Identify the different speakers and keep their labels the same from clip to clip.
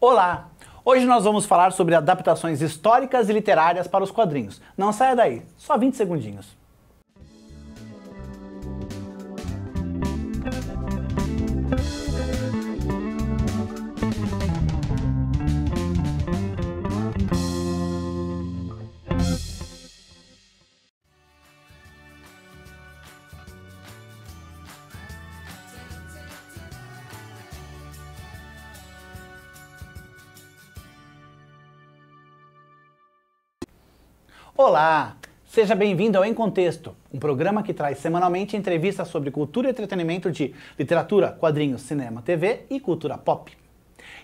Speaker 1: Olá! Hoje nós vamos falar sobre adaptações históricas e literárias para os quadrinhos. Não saia daí, só 20 segundinhos. Olá! Seja bem-vindo ao Em Contexto, um programa que traz semanalmente entrevistas sobre cultura e entretenimento de literatura, quadrinhos, cinema, TV e cultura pop.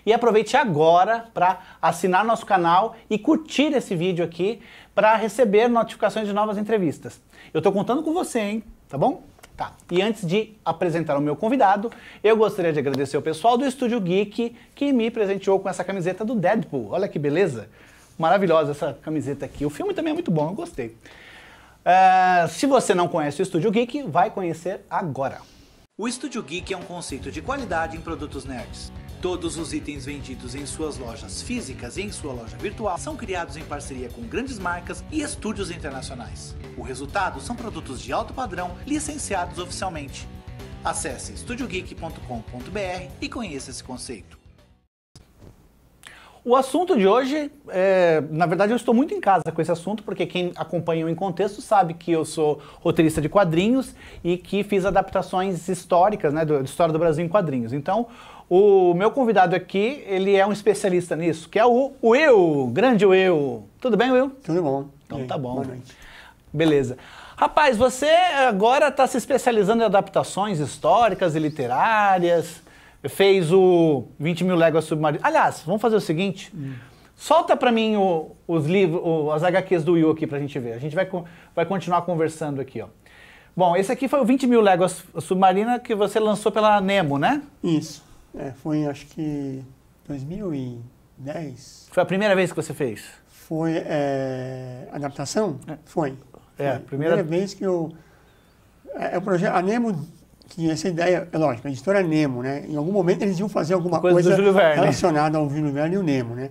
Speaker 1: E aproveite agora para assinar nosso canal e curtir esse vídeo aqui para receber notificações de novas entrevistas. Eu estou contando com você, hein? Tá bom? Tá. E antes de apresentar o meu convidado, eu gostaria de agradecer o pessoal do Estúdio Geek que me presenteou com essa camiseta do Deadpool. Olha que beleza! Maravilhosa essa camiseta aqui. O filme também é muito bom, eu gostei. Uh, se você não conhece o Estúdio Geek, vai conhecer agora. O Estúdio Geek é um conceito de qualidade em produtos nerds. Todos os itens vendidos em suas lojas físicas e em sua loja virtual são criados em parceria com grandes marcas e estúdios internacionais. O resultado são produtos de alto padrão licenciados oficialmente. Acesse estudiogeek.com.br e conheça esse conceito. O assunto de hoje, é, na verdade, eu estou muito em casa com esse assunto, porque quem acompanha o Em Contexto sabe que eu sou roteirista de quadrinhos e que fiz adaptações históricas, né, da História do Brasil em quadrinhos. Então, o meu convidado aqui, ele é um especialista nisso, que é o Will, grande Will. Tudo bem, Will? Tudo bom. Então tá bom. Boa noite. Beleza. Rapaz, você agora está se especializando em adaptações históricas e literárias fez o 20 mil léguas submarinas. Aliás, vamos fazer o seguinte. Hum. Solta para mim o, os livros, o, as HQs do Will aqui pra gente ver. A gente vai, vai continuar conversando aqui, ó. Bom, esse aqui foi o 20 mil léguas submarina que você lançou pela Nemo, né? Isso. É, foi acho que 2010.
Speaker 2: Foi a primeira vez que você fez? Foi é, adaptação? É. Foi. É, foi. A primeira... primeira... vez que eu. É, é o projeto, a Nemo que essa ideia, é lógico, a editora é Nemo, né? Em algum momento eles iam fazer alguma coisa, coisa relacionada ao Júlio Verne e o Nemo, né?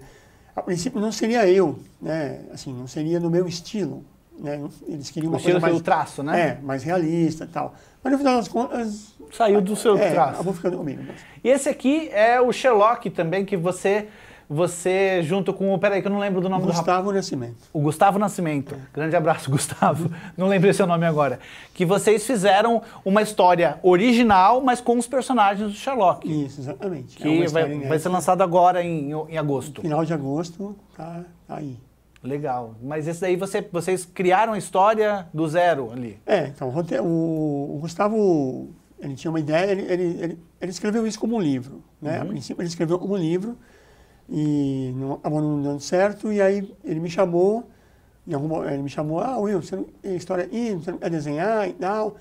Speaker 2: A princípio não seria eu, né? Assim, não seria no meu estilo, né?
Speaker 1: Eles queriam uma o coisa mais... O traço, né? É, mais realista tal. Mas no final das contas... Saiu do seu é, traço. acabou ficando comigo. Mas... E esse aqui é o Sherlock também, que você você junto com o. Peraí, que eu não lembro do nome Gustavo do Gustavo Nascimento. O Gustavo Nascimento. É. Grande abraço, Gustavo. não lembrei seu nome agora. Que vocês fizeram uma história original, mas com os personagens do Sherlock. Isso, exatamente. Que é vai, vai, ser lançado agora em, em agosto. Final de agosto, tá, tá aí. Legal. Mas esse daí você, vocês criaram a história do zero ali.
Speaker 2: É, então o, o Gustavo ele tinha uma ideia, ele, ele, ele, ele escreveu isso como um livro. Né? Uhum. A princípio ele escreveu como um livro e não, acabou não dando certo. E aí ele me chamou, arrumou, ele me chamou, ah, Will, você não, é história aí, você não quer desenhar e tal.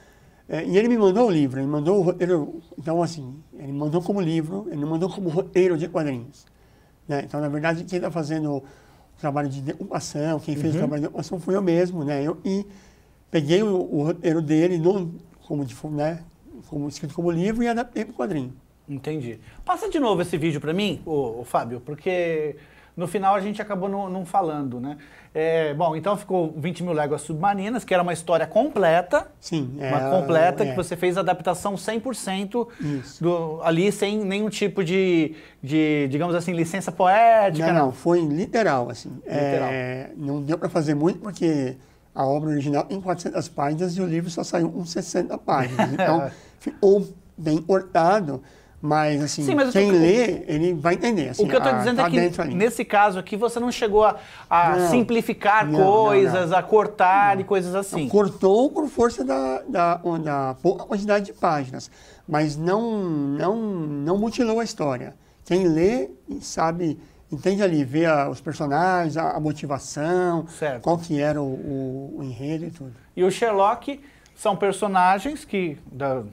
Speaker 2: É, e ele me mandou o livro, ele mandou o roteiro, então assim, ele mandou como livro, ele não mandou como roteiro de quadrinhos. Né? Então, na verdade, quem está fazendo o trabalho de decupação, quem fez uhum. o trabalho de decupação fui eu mesmo, né? Eu, e peguei o, o roteiro dele, não, como, de, né, como, escrito como
Speaker 1: livro, e adaptei para o quadrinho. Entendi. Passa de novo esse vídeo para mim, ô, ô, Fábio, porque no final a gente acabou não, não falando, né? É, bom, então ficou 20 mil léguas submarinas, que era uma história completa. Sim. Uma é, completa, é. que você fez a adaptação 100% Isso. do, ali, sem nenhum tipo de, de, digamos assim, licença poética. Não, não, foi literal, assim. É,
Speaker 2: literal. não deu para fazer muito, porque a obra original tem 400 páginas e o livro só saiu uns 60 páginas. Então, ficou bem cortado mas, assim, Sim, mas quem tô... lê, ele vai entender. Assim, o que eu estou ah, dizendo é tá é
Speaker 1: que, nesse caso aqui, você não chegou a, a não, simplificar não, coisas, não, a cortar e coisas assim.
Speaker 2: Cortou por força da, da, da pouca quantidade de páginas, mas não, não, não mutilou a história. Quem lê, sabe, entende ali, vê a, os personagens, a, a motivação, certo. qual que era o, o, o
Speaker 1: enredo e tudo. E o Sherlock são personagens que da,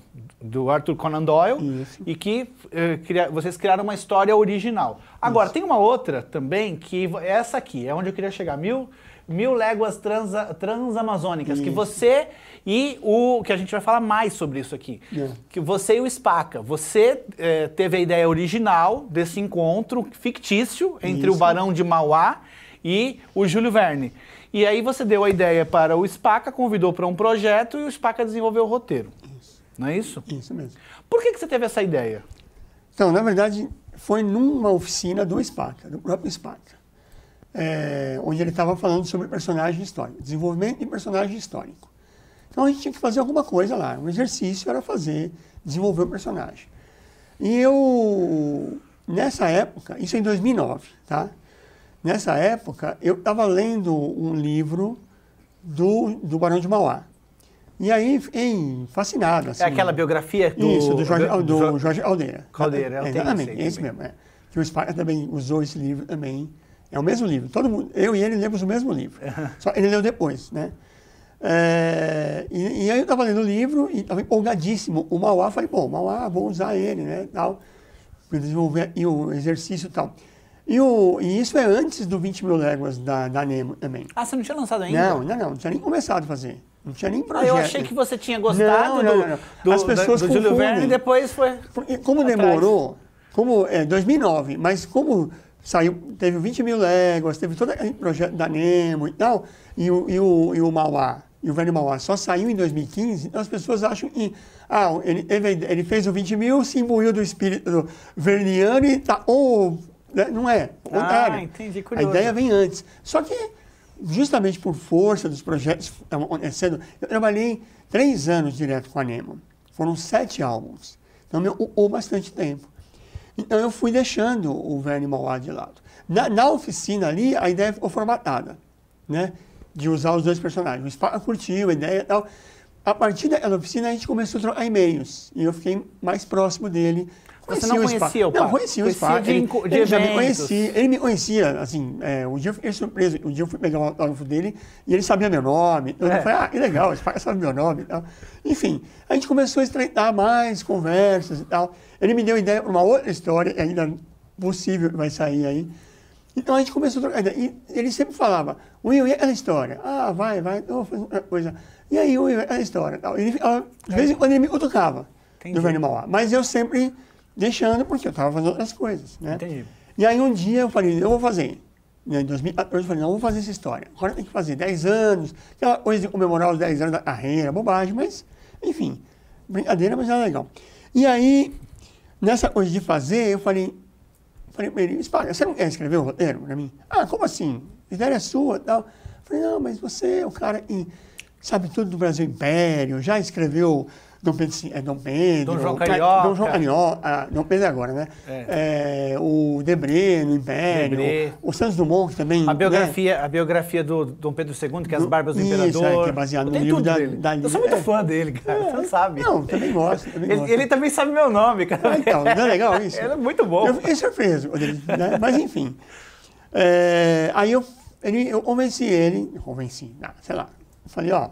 Speaker 1: do Arthur Conan Doyle Isso. e que eh, cria, vocês criaram uma história original. Agora, Isso. tem uma outra também que essa aqui, é onde eu queria chegar. Mil, mil léguas transa, transamazônicas, isso. que você e o. que a gente vai falar mais sobre isso aqui. É. Que você e o Spaca. Você eh, teve a ideia original desse encontro fictício entre isso. o Barão de Mauá e o Júlio Verne. E aí você deu a ideia para o SPACA, convidou para um projeto e o SPACA desenvolveu o roteiro. Isso. Não é isso? Isso mesmo. Por que, que você teve essa ideia? Então, na verdade, foi numa oficina do SPACA, do
Speaker 2: próprio SPACA, é, onde ele estava falando sobre personagem histórico, desenvolvimento de personagem histórico. Então a gente tinha que fazer alguma coisa lá. Um exercício era fazer, desenvolver o personagem. E eu, nessa época, isso é em 2009, tá? Nessa época, eu estava lendo um livro do, do Barão de Mauá. E aí, em, fascinado. É assim, é aquela
Speaker 1: biografia do, isso, do Jorge, do, do
Speaker 2: Jorge Aldeira. Caldeira, é, Exatamente, é esse mesmo. É. Que o Spire também usou esse livro também. É o mesmo livro. Todo mundo, eu e ele lemos o mesmo livro. Só ele leu depois, né? É, e, e, aí eu estava lendo o livro e estava empolgadíssimo. O Mauá, falei, bom, Mauá, vou usar ele, né, tal, para desenvolver o exercício e tal. E, o, e isso é antes do 20 mil léguas da, da Nemo também. Ah,
Speaker 1: você não tinha lançado ainda? Não,
Speaker 2: ainda não, não tinha nem começado a fazer. Não tinha nem projeto. Ah, eu achei que
Speaker 1: você tinha gostado não, não, não, do, As pessoas do, do Júlio Verne e depois foi. Como atrás. demorou,
Speaker 2: como é 2009, mas como saiu, teve 20 mil léguas, teve todo aquele projeto da Nemo e tal, e o, e o, e o Mauá, e o Velho Mauá só saiu em 2015, então as pessoas acham que. Ah, ele, ele fez o 20 mil, se imbuiu do espírito verniano e tá, ou né? Não é, o contrário. Ah, é,
Speaker 1: entendi, curioso. A ideia vem
Speaker 2: antes. Só que, justamente por força dos projetos acontecendo, é, é eu trabalhei três anos direto com a Nemo. Foram sete álbuns. Então, me ocupou bastante tempo. Então, eu fui deixando o velho Mauá de lado. Na, na, oficina ali, a ideia ficou formatada, né? De usar os dois personagens. O curtiu a ideia e tal. A partir da oficina, a gente começou a trocar e-mails. E eu fiquei mais próximo dele. Você não conhecia o, pai? Não, conhecia o spa. De, ele, de ele já me conhecia, ele me conhecia, assim, é, um dia eu fiquei surpreso, um dia eu fui pegar o autógrafo dele e ele sabia meu nome. Eu é. falei, ah, que legal, esse pai sabe meu nome e tal. Enfim, a gente começou a estreitar mais conversas e tal. Ele me deu ideia para uma outra história, ainda possível que vai sair aí. Então a gente começou a trocar ideia. E ele sempre falava, Will, e aquela história? Ah, vai, vai, eu vou fazer outra coisa. E aí, Will, aquela história? Tal. Ele, de é. vez em quando ele me cutucava do Animal Mas eu sempre deixando porque eu estava fazendo outras coisas, né? Entendi. E aí um dia eu falei, eu vou fazer. Né, em 2014 eu falei, não, vou fazer essa história. Agora tem que fazer 10 anos, aquela coisa de comemorar os 10 anos da carreira, é bobagem, mas, enfim, brincadeira, mas era é legal. E aí, nessa coisa de fazer, eu falei, falei pra ele, você não quer escrever o um roteiro para mim? Ah, como assim? A ideia é sua e tal. falei, não, mas você é o cara que sabe tudo do Brasil Império, já escreveu Dom Pedro, é, Dom Pedro, Dom João Carioca, Dom João Carioca ah, Dom Pedro é agora, né? É. É, o Debré, no Império, Debré. o Santos Dumont também. A né? biografia,
Speaker 1: né? a biografia do Dom Pedro II, que é As Barbas do Isso, é, Imperador. É, que é baseado
Speaker 2: no livro da, da, Eu sou muito
Speaker 1: fã dele, cara, é. você não sabe. Não, também gosto. Também ele, gosto. ele, também sabe meu nome, cara. Ah, então, não é legal isso? Ele é muito bom. Eu fiquei
Speaker 2: surpreso, né? mas enfim. aí eu, ele, eu convenci ele, convenci, não, sei lá, falei, ó,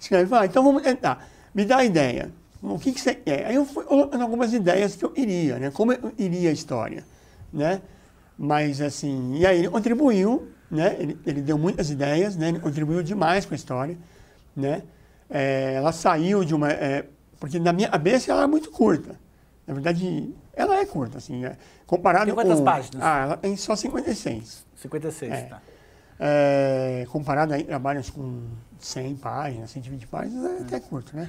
Speaker 2: escreve, vai, então vamos tentar me dá a ideia. O que, que você quer? Aí eu fui colocando algumas ideias que eu iria, né? Como eu iria a história, né? Mas assim, e aí ele contribuiu, né? Ele, ele deu muitas ideias, né? Ele contribuiu demais com a história, né? É, ela saiu de uma... É, porque na minha cabeça ela é muito curta. Na verdade, ela é curta, assim, né? Comparado tem quantas com... páginas? Ah, ela tem só 56. 56, é. tá. É, comparado a trabalhos com 100 páginas, 120 páginas, é até curto, né?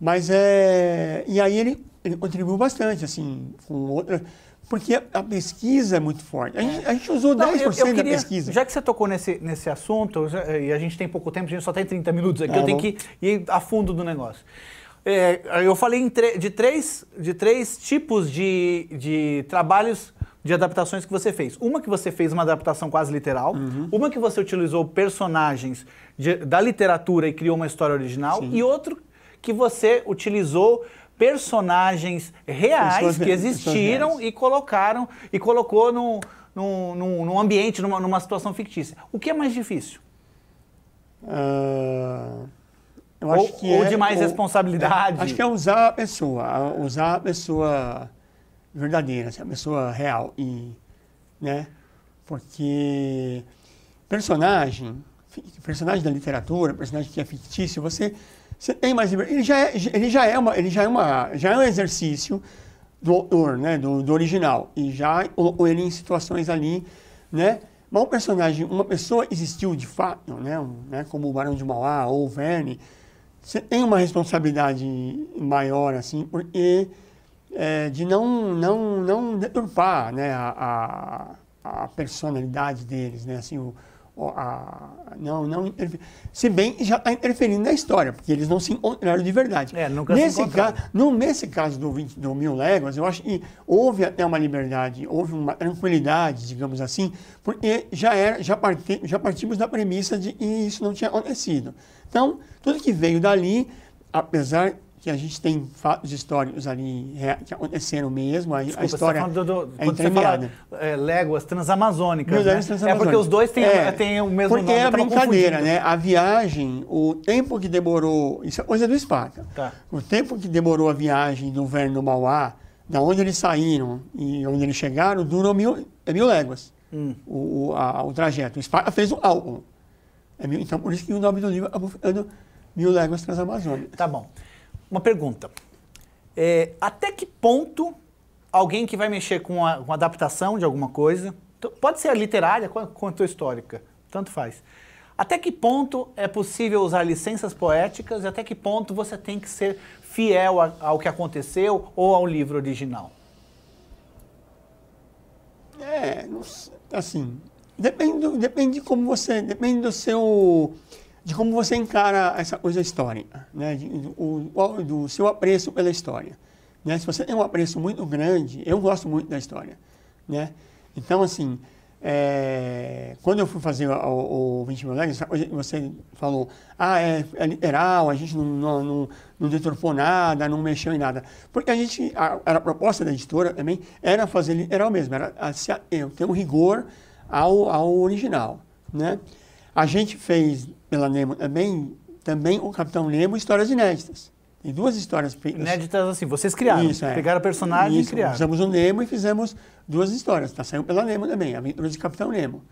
Speaker 2: Mas é... E aí ele, ele contribuiu bastante, assim, com outra... Porque a, pesquisa é muito forte. A gente, a gente usou Não, 10% eu, eu queria, da pesquisa.
Speaker 1: Já que você tocou nesse, nesse assunto, já, e a gente tem pouco tempo, a gente só tem 30 minutos aqui, tá eu tenho que ir a fundo do negócio. É, eu falei de, três, de três tipos de, de trabalhos de adaptações que você fez. Uma que você fez uma adaptação quase literal, uhum. uma que você utilizou personagens de, da literatura e criou uma história original, Sim. e outro que você utilizou personagens reais que existiram e colocaram e colocou num, no no ambiente, numa, numa situação fictícia. O que é mais difícil?
Speaker 2: Uh,
Speaker 1: ou, ou é, de mais ou, responsabilidade? É, acho que é
Speaker 2: usar a pessoa, usar a pessoa verdadeira, se uma pessoa real. E, né? Porque personagem, personagem da literatura, personagem que é fictício, você, você tem mais liberdade. Ele já é, ele já é, uma, ele já é, uma, já é um exercício do autor, né? do, do original. E já ou ele em situações ali, né? Mas um personagem, uma pessoa existiu de fato, né? Um, né? como o Barão de Mauá ou o Verne, você tem uma responsabilidade maior, assim, porque é, de não, não, não deturpar né, a, a, a personalidade deles, né? Assim, o, a, não, não Se bem já está interferindo na história, porque eles não se encontraram de verdade. É, nesse caso, no, nesse caso do, 20, do Mil Léguas, eu acho que houve até uma liberdade, houve uma tranquilidade, digamos assim, porque já, era, já, parte, já partimos da premissa de que isso não tinha acontecido. Então, tudo que veio dali, apesar que a gente tem fatos históricos ali que aconteceram mesmo, a, Desculpa, a história você tá do, do, é entremeada.
Speaker 1: é, léguas transamazônicas, né? transamazônicas, É porque os dois têm, é, têm o mesmo porque nome. Porque é a brincadeira, né?
Speaker 2: né? A viagem, o tempo que demorou, isso é coisa do Esparta. Tá. O tempo que demorou a viagem do Verno Mauá, da onde eles saíram e onde eles chegaram, durou mil, é mil léguas hum. o, a, o, trajeto. O Esparta fez um álbum. É mil, então, por isso que o nome do livro
Speaker 1: é Mil Léguas Transamazônicas. Tá bom uma pergunta. É, até que ponto alguém que vai mexer com a, com adaptação de alguma coisa, então, pode ser literária quanto histórica, tanto faz. Até que ponto é possível usar licenças poéticas e até que ponto você tem que ser fiel a, ao que aconteceu ou ao livro original?
Speaker 2: É, assim, depende, depende de como você, depende do seu de como você encara essa coisa histórica, né? De, o, do seu apreço pela história. Né? Se você tem um apreço muito grande, eu gosto muito da história. Né? Então, assim, é, quando eu fui fazer o, o 20 mil legs, você falou, ah, é, é literal, a gente não, não, não, não deturpou nada, não mexeu em nada. Porque a gente, a, a proposta da editora também era fazer literal mesmo, era a, a, ter um rigor ao, ao original, né? A gente fez pela Nemo também, também o Capitão Nemo Histórias Inéditas. Tem duas histórias. Inéditas assim, vocês criaram. Isso, é. Pegaram a personagem Isso, e criaram. Usamos o Nemo e fizemos duas histórias. Tá, saiu pela Nemo também, Aventuras de Capitão Nemo.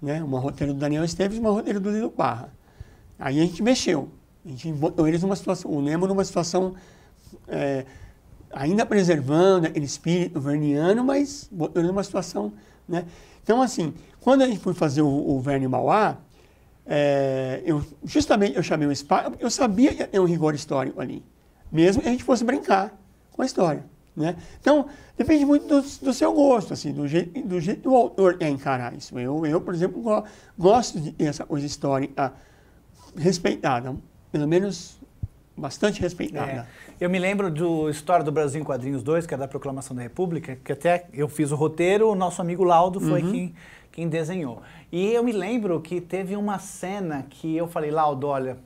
Speaker 2: Né? Uma roteiro do Daniel Esteves e uma roteiro do Lilo Parra. Aí a gente mexeu. A gente botou eles numa situação, o Nemo numa situação é, ainda preservando aquele espírito verniano, mas botou ele numa situação... Né? Então, assim, quando a gente foi fazer o, o Verne Mauá, é, eu, justamente eu chamei um spa, eu sabia que ia ter um rigor histórico ali, mesmo que a gente fosse brincar com a história. Né? Então, depende muito do, do seu gosto, assim, do jeito, do jeito que o autor quer encarar isso. Eu, eu por exemplo, go, gosto de ter essa coisa histórica respeitada,
Speaker 1: pelo menos bastante respeitada. É. Eu me lembro do História do Brasil em Quadrinhos 2, que é da Proclamação da República, que até eu fiz o roteiro, o nosso amigo Laudo foi uhum. quem quem desenhou. E eu me lembro que teve uma cena que eu falei, Laudo, olha,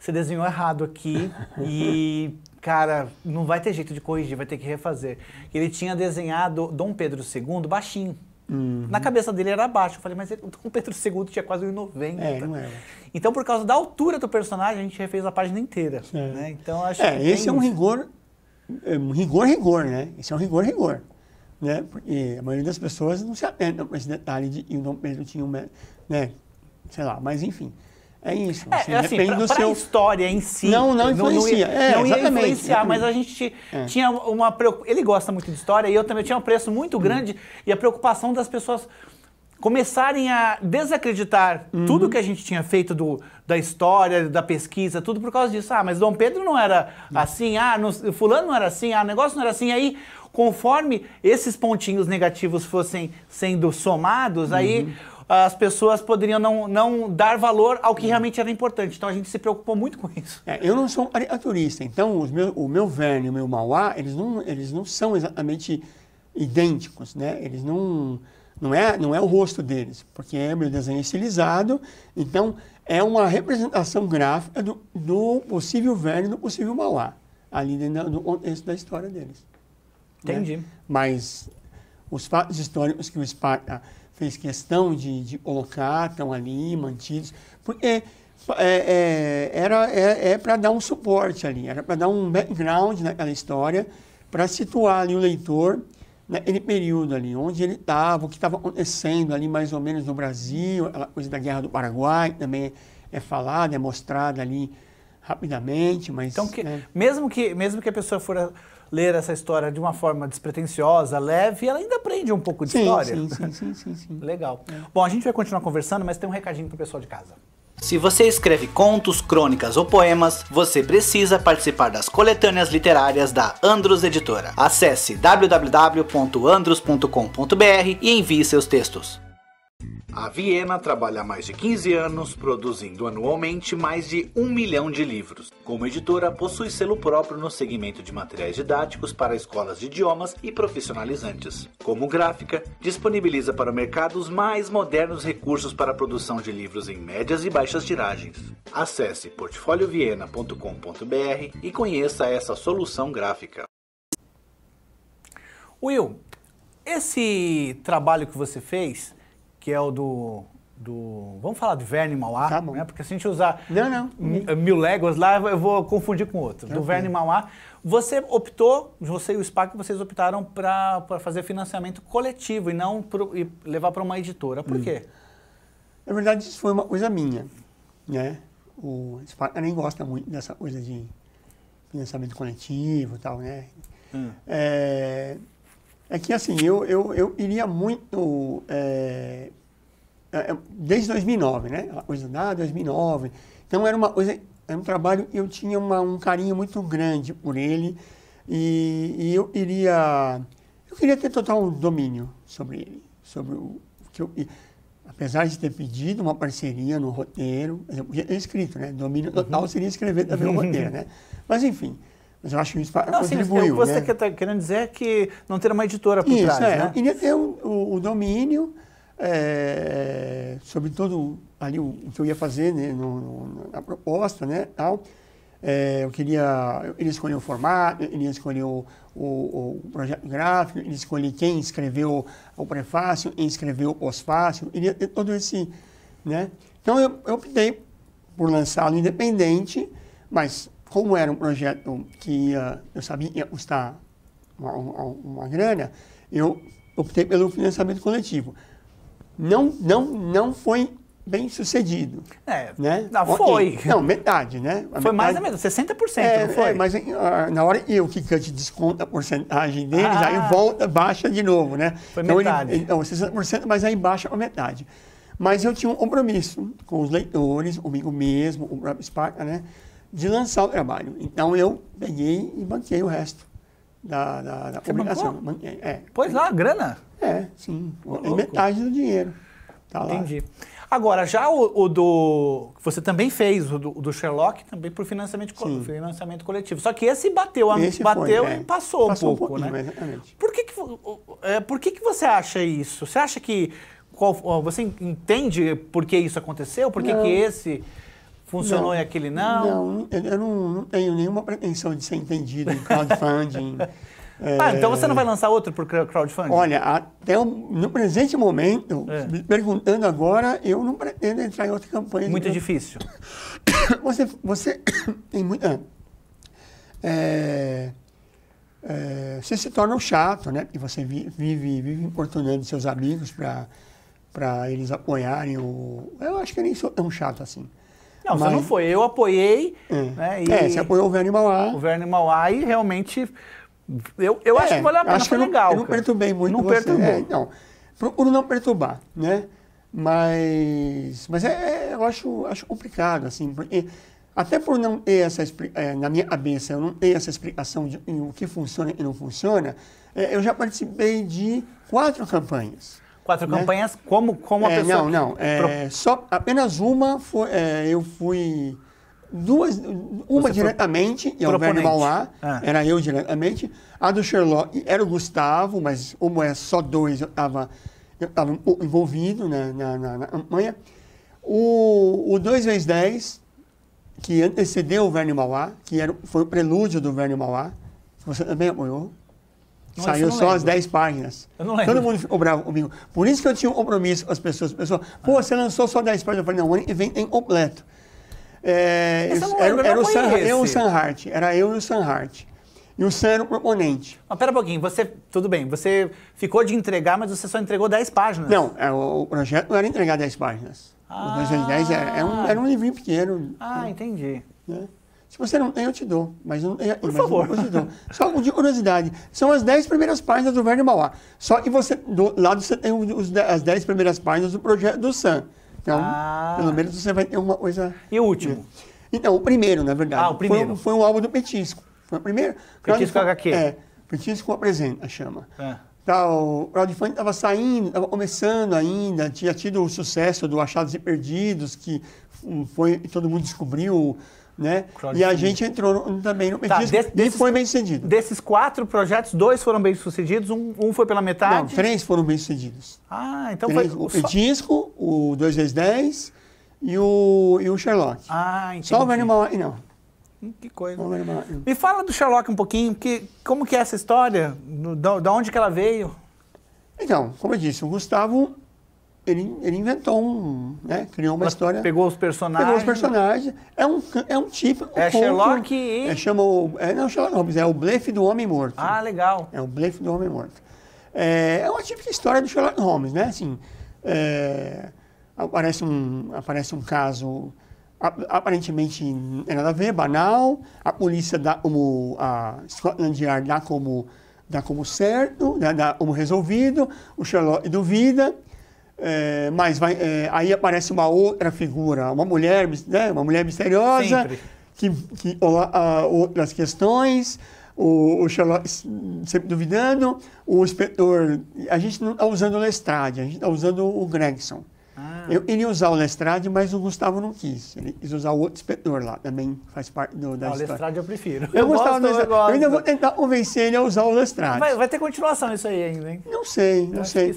Speaker 1: você desenhou errado aqui e, cara, não vai ter jeito de corrigir, vai ter que refazer. Ele tinha desenhado Dom Pedro II baixinho. Uhum. Na cabeça dele era baixo. Eu falei, mas o Pedro II tinha quase 1,90. É, não era. Então, por causa da altura do personagem, a gente refez a página inteira. É. Né? Então, acho é, esse é um
Speaker 2: rigor, é, um rigor, rigor, né? Esse é um rigor, rigor né? Porque a maioria das pessoas não se atentam com esse detalhe de que o Dom Pedro tinha um, né? Sei lá, mas enfim. É isso. É, assim, é, assim, depende pra, do pra seu...
Speaker 1: história em si. Não, não influencia. Não, não ia, é, não ia influenciar, mas a gente é. tinha uma... Ele gosta muito de história e eu também tinha um preço muito hum. grande e a preocupação das pessoas começarem a desacreditar uhum. tudo que a gente tinha feito do, da história, da pesquisa, tudo por causa disso. Ah, mas Dom Pedro não era uhum. assim, ah, fulano não era assim, ah, o negócio não era assim. Aí, conforme esses pontinhos negativos fossem sendo somados, uhum. aí as pessoas poderiam não, não dar valor ao que uhum. realmente era importante. Então a gente se preocupou muito com isso. É, eu não sou um caricaturista, então meus, o meu verme e o meu Mauá, eles
Speaker 2: não, eles não são exatamente idênticos, né? Eles não não é, não é o rosto deles, porque é meu desenho estilizado, então é uma representação gráfica do, do possível velho e do possível malá, ali dentro do contexto da história deles. Né? Entendi. Né? Mas os fatos históricos que o Esparta fez questão de, de colocar estão ali, mantidos, porque é, é, era é, é para dar um suporte ali, era para dar um background naquela história, para situar ali o leitor naquele período ali, onde ele estava, o que estava acontecendo ali mais ou menos no Brasil, a coisa da Guerra do Paraguai também é falada, é mostrada
Speaker 1: ali rapidamente, mas... Então, que, né? mesmo, que, mesmo que a pessoa for ler essa história de uma forma despretensiosa, leve, ela ainda aprende um pouco de sim, história. Sim, sim, sim, sim, sim. Legal. É. Bom, a gente vai continuar conversando, mas tem um recadinho para o pessoal de casa. Se você escreve contos, crônicas ou poemas, você precisa participar das coletâneas literárias da Andros Editora. Acesse www.andros.com.br e envie seus textos. A Viena trabalha há mais de 15 anos, produzindo anualmente mais de um milhão de livros. Como editora, possui selo próprio no segmento de materiais didáticos para escolas de idiomas e profissionalizantes. Como gráfica, disponibiliza para o mercado os mais modernos recursos para a produção de livros em médias e baixas tiragens. Acesse portfolioviena.com.br e conheça essa solução gráfica. Will, esse trabalho que você fez que é o do do. Vamos falar do Verne Mauá, tá né? Porque se a gente usar não, não. Mil, léguas lá, eu vou confundir com outro. Tranquilo. Do Verne Mauá. Você optou, você e o SPAC, vocês optaram para fazer financiamento coletivo e não pro, e levar para uma editora. Por hum. quê? Na verdade, isso foi uma coisa minha.
Speaker 2: Né? O SPAC nem gosta muito dessa coisa de financiamento coletivo e tal, né? Hum. É, é que assim, eu, eu, eu iria muito. É, é, é desde 2009, né? A coisa 2009. Ah, então era uma coisa. Era um trabalho, eu tinha uma, um carinho muito grande por ele e, e eu iria. Eu queria ter total domínio sobre ele, sobre o que eu. E, apesar de ter pedido uma parceria no roteiro, eu é escrito, né? Domínio
Speaker 1: total uhum. seria escrever também o roteiro, né? Mas enfim. Mas eu acho né? que isso não, contribuiu. Sim, o que você está né? querendo dizer é que não ter uma editora por isso, trás, é. né? E ter
Speaker 2: o, o domínio, é, sobre todo ali o, o, que eu ia fazer né, no, no, na proposta, né, tal, é, eu queria, ele escolheu o formato, ele escolheu o, o, o, projeto gráfico, ele escolheu quem escreveu o prefácio, quem escreveu o pós-fácio, ele, todo esse, né? Então eu, eu optei por lançá-lo independente, mas como era um projeto que ia, eu sabia que ia custar uma, uma, uma grana, eu optei pelo financiamento coletivo. Não, não, não foi bem sucedido.
Speaker 1: É, né? não, foi. Não, metade,
Speaker 2: né? A foi metade, mais ou menos, 60%, é, não foi? É, mas ah, na hora o que te desconta a porcentagem deles, ah. aí volta, baixa de novo, né? Foi então, metade. Ele, então, 60%, mas aí baixa a metade. Mas eu tinha um compromisso com os leitores, comigo mesmo, o próprio Sparta, né? de lançar o trabalho. Então eu peguei e banquei o resto da, da, da publicação. Bancou? É.
Speaker 1: Pois lá, a grana? É, sim. É metade do dinheiro. Tá Entendi. Lá. Agora, já o, o, do. Você também fez, o do, do Sherlock, também por financiamento, co financiamento coletivo. Só que esse bateu, esse bateu foi, é. e é. passou, passou, um pouco, um né? Exatamente. Por, que, que, é, por que, que você acha isso? Você acha que. Qual, você entende por que isso aconteceu? Por que, que esse. Funcionou não, e aquele não? Não,
Speaker 2: eu não, não, tenho nenhuma pretensão de ser entendido em crowdfunding. é, ah, então você não vai lançar outro por crowdfunding? Olha, até o, no presente momento, é. me perguntando agora, eu não pretendo entrar em outra campanha. Muito difícil. Você, você tem muita. É, você se torna um chato, né? Porque você vive, vive importunando seus amigos para eles apoiarem o. Eu acho que eu nem sou tão chato assim.
Speaker 1: Não, mas... você não foi. Eu apoiei. É, né, e... é você apoiou o Verne Mauá. O Verne Mauá e realmente. Eu, eu é, acho que valeu a pena, acho foi legal. Eu não, eu não perturbei muito. Não você. É, não, procuro não perturbar,
Speaker 2: né? Mas, mas é, é, eu acho, acho complicado, assim, porque até por não ter essa, é, na minha cabeça, eu não ter essa explicação de o que funciona e não funciona, é, eu já participei de quatro campanhas.
Speaker 1: Quatro né? campanhas
Speaker 2: como, como é, a pessoa. Não, não. É, só, apenas uma foi, é, eu fui. Duas, uma Você diretamente, pro, e o Verne Mauá, ah. era eu diretamente. A do Sherlock era o Gustavo, mas como é só dois, eu estava eu envolvido na, né, na, na, na campanha. O, o 2 vezes 10 que antecedeu o Verne Mauá, que era, foi o prelúdio do Verne Mauá, você também apoiou. Não, Saiu só lembro. as 10 páginas. Eu não Todo mundo ficou bravo comigo. Por isso que eu tinha um compromisso com as pessoas. Pessoal, ah. pô, ah. você lançou só 10 páginas. Eu falei, não, o vem incompleto. É, eu, eu era, era o San, eu e o Sam Hart. Era eu e o Sam Hart. E o Sam era
Speaker 1: o proponente. Mas pera um pouquinho, você, tudo bem, você ficou de entregar, mas você só entregou 10 páginas. Não, é, o,
Speaker 2: o projeto não era entregar 10 páginas. Ah. O 2010 era, era, um, era um livrinho pequeno. Ah, né? entendi. Né? Se você não tem, eu te dou. Mas eu, é, Por mas favor. Eu te dou. Só de curiosidade. São as 10 primeiras páginas do Verne Mauá. Só que você, do lado você tem os, as 10 primeiras páginas do projeto do SAM. Então, ah. pelo menos você vai ter uma coisa. E o último? É. Então, o primeiro, na verdade. Ah, o primeiro. Foi, foi um álbum do Petisco. Foi o primeiro. Petisco claro, HQ. É. Petisco apresenta, chama. É. Tal, tá, o crowdfunding estava saindo, estava começando ainda, tinha tido o sucesso do Achados e Perdidos, que hum, foi, todo mundo descobriu
Speaker 1: né? E a gente entrou também no tá, desse, e foi bem sucedido. Desses quatro projetos, dois foram bem sucedidos, um, um foi pela metade? Não, três foram bem sucedidos. Ah, então três, foi... O
Speaker 2: Petisco, o 2x10 e o, e o Sherlock.
Speaker 1: Ah, entendi. Só o Animal não. Hum, que coisa. Né? Me fala do Sherlock um pouquinho, que, como que é essa história? da, da onde que ela veio? Então, como eu disse, o Gustavo
Speaker 2: ele, ele inventou um, né? Criou uma história. Pegou os personagens. Pegou os né? personagens. É um, é um tipo. é conto, Sherlock e. É, chamou, é, não, Sherlock Holmes, é o blefe do homem morto. Ah, legal. É o blefe do homem morto. É, é uma típica história do Sherlock Holmes, né? Assim, é, aparece, um, aparece um caso aparentemente é nada a ver, banal. A polícia dá como. A Scotland Yard dá como, dá como certo, dá, dá como resolvido. O Sherlock duvida. É, mas vai, é, aí aparece uma outra figura, uma mulher, né, uma mulher misteriosa, Sempre. que, que ou, outras questões, o, o Sherlock sempre duvidando, o inspetor. A gente não está usando o Lestrade, a gente está usando o Gregson. Ah. Eu iria usar o Lestrade, mas o Gustavo não quis. Ele quis usar o outro inspetor lá, também faz parte do, da ah, história. O Lestrade eu
Speaker 1: prefiro. Eu, eu gostava do Lestrade. Eu, eu, ainda
Speaker 2: vou tentar convencer ele a usar o Lestrade. Vai,
Speaker 1: vai ter continuação isso aí ainda, hein? Não sei, não sei.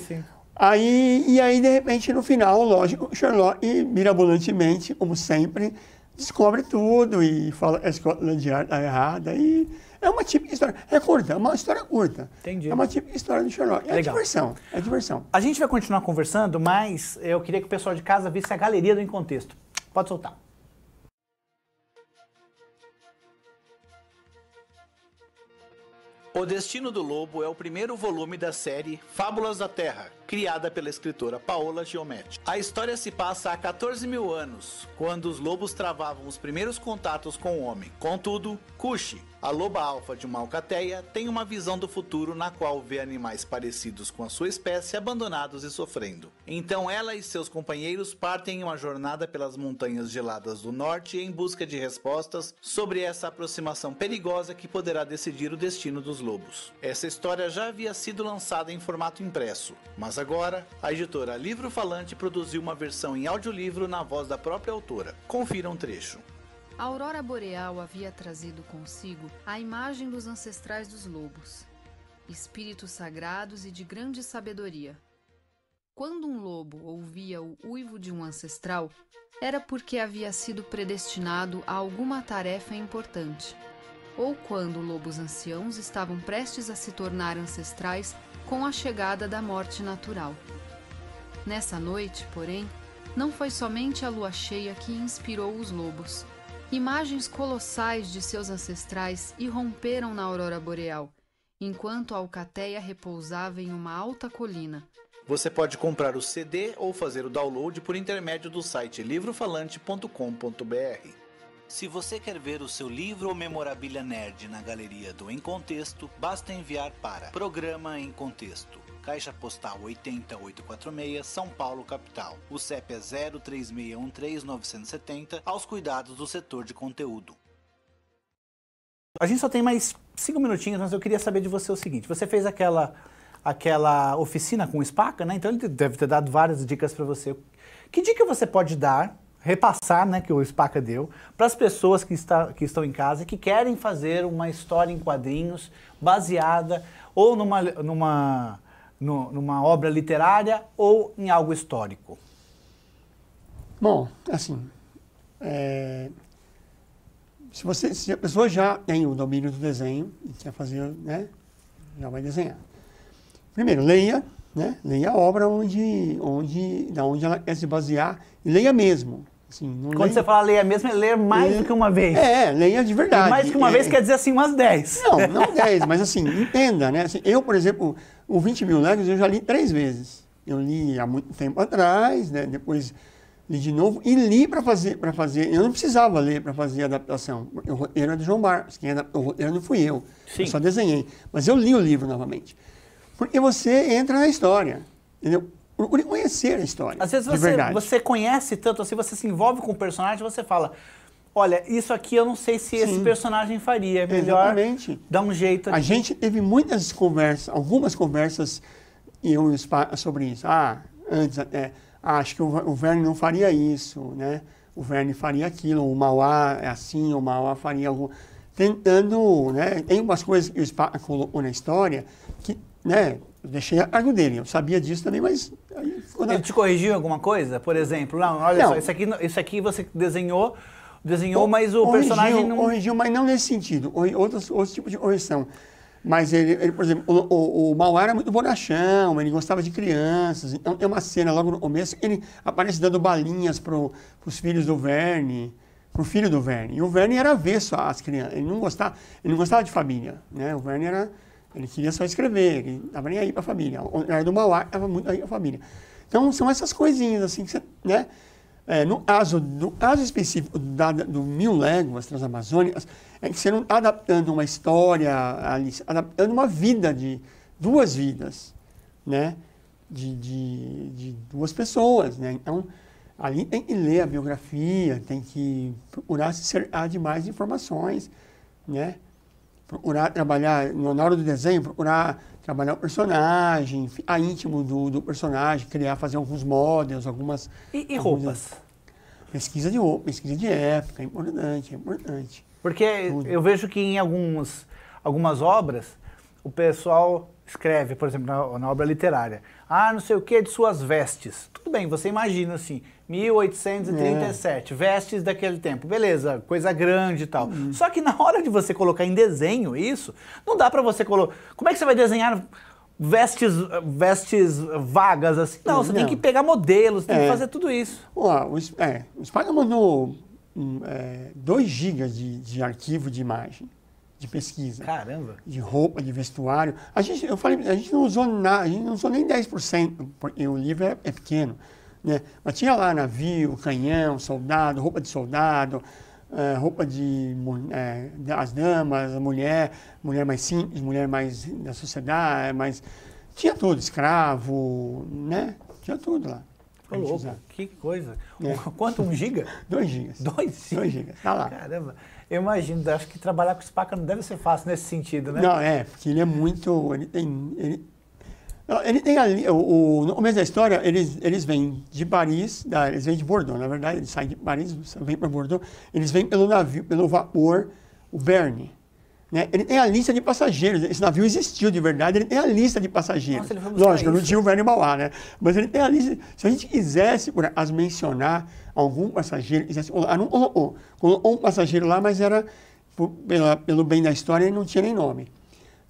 Speaker 2: Aí, e aí, de repente, no final, lógico, Sherlock, mirabolantemente, como sempre, descobre tudo e fala a Scotland Yard está errada. E é uma típica história. É curta, é uma história
Speaker 1: curta. Entendi. É uma típica
Speaker 2: história do Sherlock. É Legal. diversão, é diversão.
Speaker 1: A gente vai continuar conversando, mas eu queria que o pessoal de casa visse a galeria do Em Contexto. Pode soltar. O Destino do Lobo é o primeiro volume da série Fábulas da Terra, criada pela escritora Paola Giometti. A história se passa há 14 mil anos, quando os lobos travavam os primeiros contatos com o homem. Contudo, Cushi, a loba alfa de uma alcateia tem uma visão do futuro na qual vê animais parecidos com a sua espécie abandonados e sofrendo. Então ela e seus companheiros partem em uma jornada pelas montanhas geladas do norte em busca de respostas sobre essa aproximação perigosa que poderá decidir o destino dos lobos. Essa história já havia sido lançada em formato impresso, mas agora a editora Livro Falante produziu uma versão em audiolivro na voz da própria autora. Confira um trecho. A aurora boreal havia trazido consigo a imagem dos ancestrais dos lobos, espíritos sagrados e de grande sabedoria. Quando um lobo ouvia o uivo de um ancestral, era porque havia sido predestinado a alguma tarefa importante. Ou quando lobos anciãos estavam prestes a se tornar ancestrais com a chegada da morte natural. Nessa noite, porém, não foi somente a lua cheia que inspirou os lobos. Imagens colossais de seus ancestrais irromperam na aurora boreal, enquanto a Alcateia repousava em uma alta colina. Você pode comprar o CD ou fazer o download por intermédio do site livrofalante.com.br. Se você quer ver o seu livro ou memorabilia nerd na galeria do Em Contexto, basta enviar para programa em contexto Caixa postal 80846, São Paulo, capital. O CEP é 03613970, aos cuidados do setor de conteúdo. A gente só tem mais cinco minutinhos, mas eu queria saber de você o seguinte: você fez aquela aquela oficina com o Spaca, né? Então ele deve ter dado várias dicas para você. Que dica você pode dar, repassar, né, que o Spaca deu, para as pessoas que, está, que estão em casa que querem fazer uma história em quadrinhos baseada ou numa, numa no, numa obra literária ou em algo histórico?
Speaker 2: Bom, assim,
Speaker 1: é,
Speaker 2: se, você, se a pessoa já tem o domínio do desenho e quer fazer, né, já vai desenhar. Primeiro, leia, né, leia a obra onde, onde, da onde ela quer se basear e leia mesmo. Assim, Quando leia... você fala leia mesmo, é ler mais leia... do que uma vez. É, leia de verdade. E mais do que uma é... vez quer dizer assim umas dez. Não, não dez, mas assim, entenda, né? Assim, eu, por exemplo, o 20 mil léguas eu já li três vezes. Eu li há muito tempo atrás, né? depois li de novo e li para fazer, para fazer. Eu não precisava ler para fazer a adaptação. O roteiro é do João Barros, quem era o roteiro não fui eu. Sim. Eu só desenhei. Mas eu li o livro novamente. Porque você entra na história, entendeu? Procure conhecer a história. Às vezes você, você
Speaker 1: conhece tanto assim, você se envolve com o personagem, você fala, olha, isso aqui eu não sei se Sim. esse personagem faria. É melhor Exatamente. dar um jeito. Aqui. A gente
Speaker 2: teve muitas conversas, algumas conversas eu, sobre isso. Ah, antes, até. Ah, acho que o, o Verne não faria isso, né? O Verne faria aquilo, o Mauá é assim, o Mauá faria algo tentando, né, tem umas coisas que o Spa colocou na história que, né, eu deixei a cargo dele, eu sabia disso também, mas...
Speaker 1: Aí, quando... Ele te corrigiu alguma coisa? Por exemplo, não, olha não. só, isso aqui, isso aqui você desenhou, desenhou, mas o personagem não...
Speaker 2: Corrigiu, mas não nesse sentido. Outros, outros tipos de correção. Mas ele, ele por exemplo, o, o, o Mauá era muito bonachão, ele gostava de crianças. Então tem uma cena logo no começo que ele aparece dando balinhas para os filhos do Verne, para o filho do Verne. E o Verne era avesso às crianças, ele não gostava, ele não gostava de família. Né? O Verne era, ele queria só escrever, ele estava nem aí para a família. O do Mauá estava muito aí para a família. Então são essas coisinhas assim que você, né? É, no, caso, no caso específico da, do Mil Léguas Transamazônicas, é que você não está adaptando uma história, adaptando uma vida de duas vidas, né? De, de, de duas pessoas, né? Então, ali tem que ler a biografia, tem que procurar se cercar de mais informações, né? procurar trabalhar, na hora do desenho, procurar trabalhar o personagem, a íntimo do, do personagem, criar, fazer alguns modelos
Speaker 1: algumas... E, e algumas... roupas? Pesquisa de roupa, pesquisa de época, é importante, é importante. Porque Tudo. eu vejo que em alguns, algumas obras, o pessoal escreve, por exemplo, na, na, obra literária, ah, não sei o que de suas vestes. Tudo bem, você imagina assim, 1837, é. vestes daquele tempo, beleza, coisa grande e tal. Uhum. Só que na hora de você colocar em desenho isso, não dá para você colocar. Como é que você vai desenhar vestes, vestes vagas assim? Não, você não. tem que pegar modelos, tem é. que fazer tudo isso. os,
Speaker 2: é, Spider-Man no 2 hum, é, GB de, de arquivo de imagem de pesquisa. Caramba! De roupa, de vestuário. A gente, eu falei, a gente não usou nada, a gente não usou nem 10%, porque o livro é, é pequeno. Né? Mas tinha lá navio, canhão, soldado, roupa de soldado, eh, roupa de eh, as damas, a mulher, mulher mais simples, mulher mais da sociedade, mais. Tinha tudo, escravo, né? Tinha tudo lá.
Speaker 1: Ô, louco, que coisa.
Speaker 2: É. Quanto? Um giga? Dois gigas. Dois? Dois gigas, tá lá.
Speaker 1: Caramba. Eu imagino, acho que trabalhar com o não deve ser fácil nesse sentido, né? Não, é,
Speaker 2: porque ele é muito. Ele tem. Ele, ele tem ali. O, o, no começo da história, eles, eles vêm de Paris, da, eles vêm de Bordeaux, na verdade, eles saem de Paris, vêm para Bordeaux, eles vêm pelo navio, pelo vapor, o Verne. Né? Ele tem a lista de passageiros. Esse navio existiu de verdade, ele tem a lista de passageiros. Nossa, Lógico, isso. não tinha o Verne Mauá, né? Mas ele tem a lista. Se a gente quisesse, por as mencionar algum passageiro, quisesse, colocou. Ah, colocou um passageiro lá, mas era, por, pela, pelo bem da história, ele não tinha nem nome.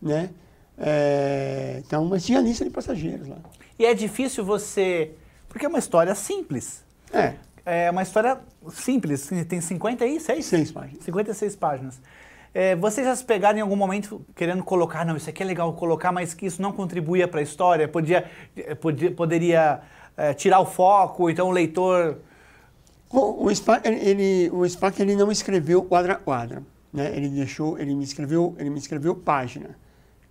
Speaker 2: Né?
Speaker 1: É,
Speaker 2: então, mas tinha a lista de passageiros lá.
Speaker 1: E é difícil você. Porque é uma história simples. É. É uma história simples, tem 56? Seis páginas. 56 páginas. É, vocês já se pegaram em algum momento querendo colocar, não, isso aqui é legal colocar, mas que isso não contribuía para a história, podia, podia, poderia é, tirar o foco, então o leitor... O, o ele, o Spack ele não escreveu
Speaker 2: quadra a quadra, né? Ele deixou, ele me escreveu, ele me escreveu página.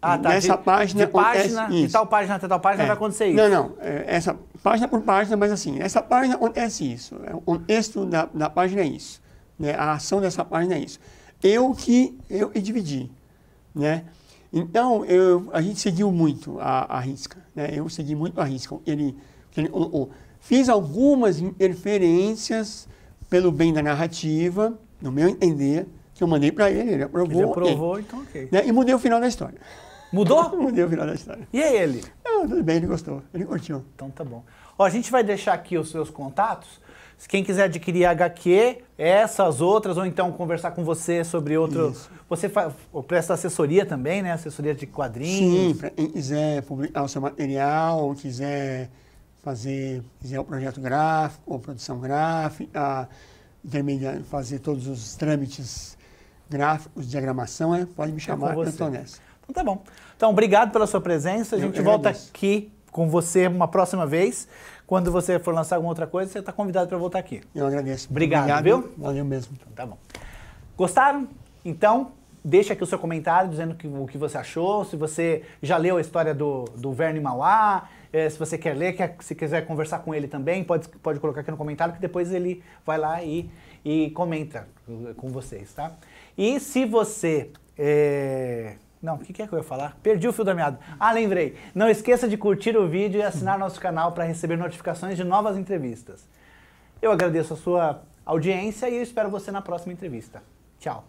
Speaker 2: Ah, tá. página, de página é de tal
Speaker 1: página até tal página é. vai acontecer isso. Não, não.
Speaker 2: É, essa página por página, mas assim, essa página acontece isso. É, o texto da, da página é isso. Né? A ação dessa página é isso eu que eu e dividi, né? Então eu, a gente seguiu muito a, a risca, né? Eu segui muito a risca. Ele, ele o, fiz algumas interferências pelo bem da narrativa, no meu entender, que eu mandei para ele, ele aprovou. Ele aprovou,
Speaker 1: então ok. Né?
Speaker 2: E mudei o final da história. Mudou? Mudei o final da história. E é ele? Não, ah, tudo bem, ele gostou, ele curtiu.
Speaker 1: Então tá bom. Ó, a gente vai deixar aqui os seus contatos quem quiser adquirir HQ, essas outras, ou então conversar com você sobre outros, Isso. Você presta assessoria também, né? Assessoria de quadrinhos. Sim, para
Speaker 2: quem quiser publicar o seu material, quiser fazer, quiser um projeto gráfico, ou produção gráfica, fazer todos os trâmites
Speaker 1: gráficos, diagramação, é, pode me é chamar, eu estou nessa. Então tá bom. Então, obrigado pela sua presença. A gente volta aqui com você uma próxima vez. Quando você for lançar alguma outra coisa, você está convidado para voltar aqui. Eu agradeço. Obrigado, Obrigado viu? Valeu mesmo. Tá bom. Gostaram? Então, deixa aqui o seu comentário dizendo que, o que você achou, se você já leu a história do, do Verne Mauá, é, se você quer ler, quer, se quiser conversar com ele também, pode, pode colocar aqui no comentário que depois ele vai lá e, e comenta eh, com vocês, tá? E se você eh, não, o que, que, é que eu ia falar? Perdi o fio da meada. Ah, lembrei. Não esqueça de curtir o vídeo e assinar nosso canal para receber notificações de novas entrevistas. Eu agradeço a sua audiência e eu espero você na próxima entrevista. Tchau.